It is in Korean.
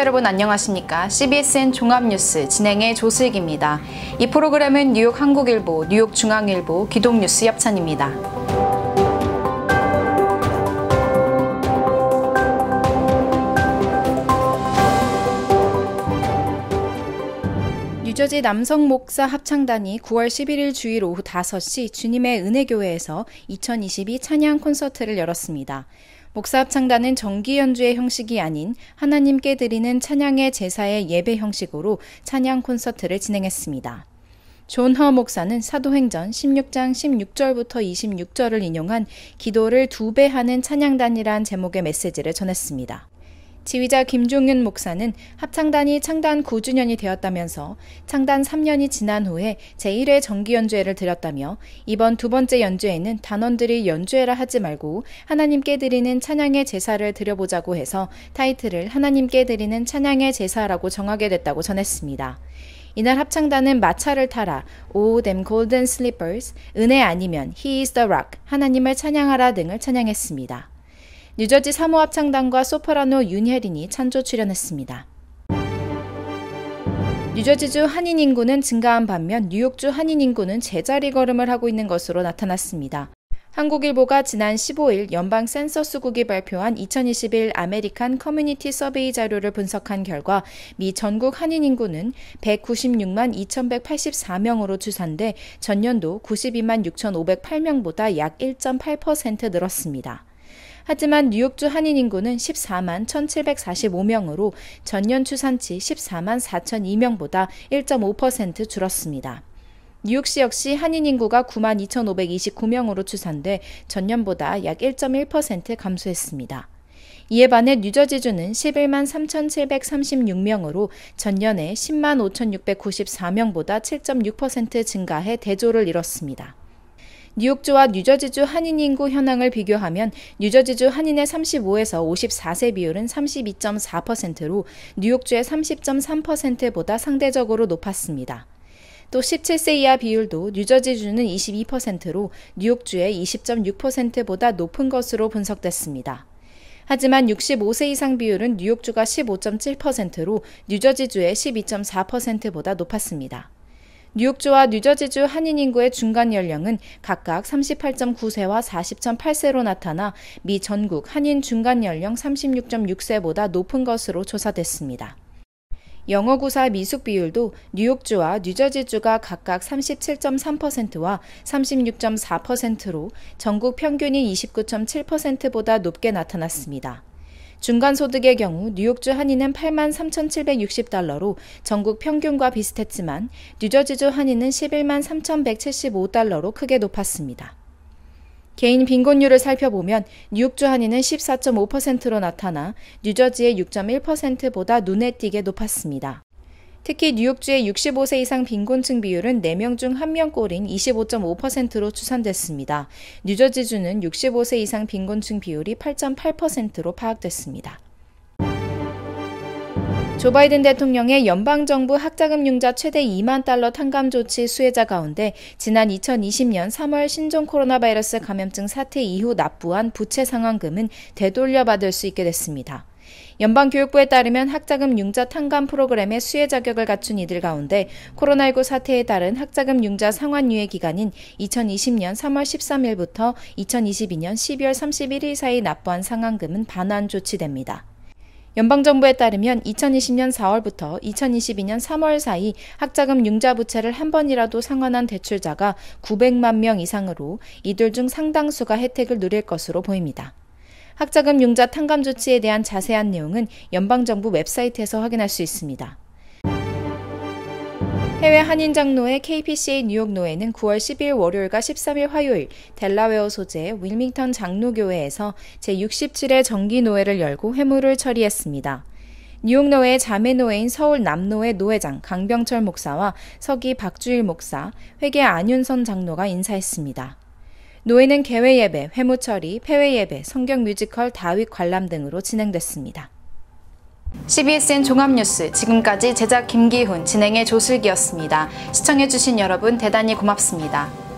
여러분 안녕하십니까? CBSN 종합뉴스 진행의 조슬기입니다. 이 프로그램은 뉴욕 한국일보, 뉴욕 중앙일보, 기동뉴스 협찬입니다. 뉴저지 남성 목사 합창단이 9월 11일 주일 오후 5시 주님의 은혜교회에서 2022 찬양 콘서트를 열었습니다. 목사합 창단은 정기 연주의 형식이 아닌 하나님께 드리는 찬양의 제사의 예배 형식으로 찬양 콘서트를 진행했습니다. 존 허 목사는 사도행전 16장 16절부터 26절을 인용한 기도를 두 배 하는 찬양단이란 제목의 메시지를 전했습니다. 지휘자 김종윤 목사는 합창단이 창단 9주년이 되었다면서 창단 3년이 지난 후에 제1회 정기 연주회를 드렸다며 이번 두 번째 연주회는 단원들이 연주회라 하지 말고 하나님께 드리는 찬양의 제사를 드려보자고 해서 타이틀을 하나님께 드리는 찬양의 제사라고 정하게 됐다고 전했습니다. 이날 합창단은 마차를 타라, 오 h them golden slippers, 은혜 아니면 He is the rock, 하나님을 찬양하라 등을 찬양했습니다. 뉴저지 사무 합창단과 소프라노 윤혜린이 찬조 출연했습니다. 뉴저지주 한인 인구는 증가한 반면 뉴욕주 한인 인구는 제자리 걸음을 하고 있는 것으로 나타났습니다. 한국일보가 지난 15일 연방 센서수국이 발표한 2021 아메리칸 커뮤니티 서베이 자료를 분석한 결과 미 전국 한인 인구는 196만 2,184명으로 추산돼 전년도 92만 6,508명보다 약 1.8% 늘었습니다. 하지만 뉴욕주 한인 인구는 14만 1,745명으로 전년 추산치 14만 4,002명보다 1.5% 줄었습니다. 뉴욕시 역시 한인 인구가 9만 2,529명으로 추산돼 전년보다 약 1.1% 감소했습니다. 이에 반해 뉴저지주는 11만 3,736명으로 전년에 10만 5,694명보다 7.6% 증가해 대조를 이뤘습니다. 뉴욕주와 뉴저지주 한인 인구 현황을 비교하면 뉴저지주 한인의 35에서 54세 비율은 32.4%로 뉴욕주의 30.3%보다 상대적으로 높았습니다. 또 17세 이하 비율도 뉴저지주는 22%로 뉴욕주의 20.6%보다 높은 것으로 분석됐습니다. 하지만 65세 이상 비율은 뉴욕주가 15.7%로 뉴저지주의 12.4%보다 높았습니다. 뉴욕주와 뉴저지주 한인 인구의 중간 연령은 각각 38.9세와 40.8세로 나타나 미 전국 한인 중간 연령 36.6세보다 높은 것으로 조사됐습니다. 영어 구사 미숙 비율도 뉴욕주와 뉴저지주가 각각 37.3%와 36.4%로 전국 평균인 29.7%보다 높게 나타났습니다. 중간소득의 경우 뉴욕주 한인은 8만 3,760달러로 전국 평균과 비슷했지만 뉴저지주 한인은 11만 3,175달러로 크게 높았습니다. 개인 빈곤율을 살펴보면 뉴욕주 한인은 14.5%로 나타나 뉴저지의 6.1%보다 눈에 띄게 높았습니다. 특히 뉴욕주의 65세 이상 빈곤층 비율은 4명 중 1명꼴인 25.5%로 추산됐습니다. 뉴저지주는 65세 이상 빈곤층 비율이 8.8%로 파악됐습니다. 조 바이든 대통령의 연방정부 학자금 융자 최대 2만 달러 탕감 조치 수혜자 가운데 지난 2020년 3월 신종 코로나 바이러스 감염증 사태 이후 납부한 부채 상환금은 되돌려받을 수 있게 됐습니다. 연방교육부에 따르면 학자금 융자 탕감 프로그램의 수혜 자격을 갖춘 이들 가운데 코로나19 사태에 따른 학자금 융자 상환 유예 기간인 2020년 3월 13일부터 2022년 12월 31일 사이 납부한 상환금은 반환 조치됩니다. 연방정부에 따르면 2020년 4월부터 2022년 3월 사이 학자금 융자 부채를 한 번이라도 상환한 대출자가 900만 명 이상으로 이들 중 상당수가 혜택을 누릴 것으로 보입니다. 학자금 융자 탕감 조치에 대한 자세한 내용은 연방정부 웹사이트에서 확인할 수 있습니다. 해외 한인 장로회 KPCA 뉴욕 노회는 9월 10일 월요일과 13일 화요일 델라웨어 소재 윌밍턴 장로교회에서 제67회 정기 노회를 열고 회물을 처리했습니다. 뉴욕 노회 자매 노회인 서울 남노회 노회장 강병철 목사와 서기 박주일 목사, 회계 안윤선 장로가 인사했습니다. 노예는 개회예배, 회무처리, 폐회예배, 성경 뮤지컬, 다윗 관람 등으로 진행됐습니다. CBSN 종합뉴스 지금까지 제작 김기훈, 진행의 조슬기였습니다. 시청해주신 여러분 대단히 고맙습니다.